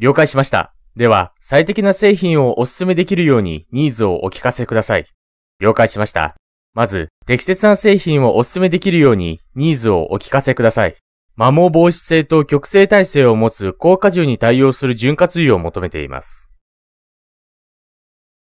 了解しました。では、最適な製品をお勧めできるようにニーズをお聞かせください。了解しました。まず、適切な製品をお勧めできるようにニーズをお聞かせください。摩耗防止性と極性耐性を持つ高荷重に対応する潤滑油を求めています。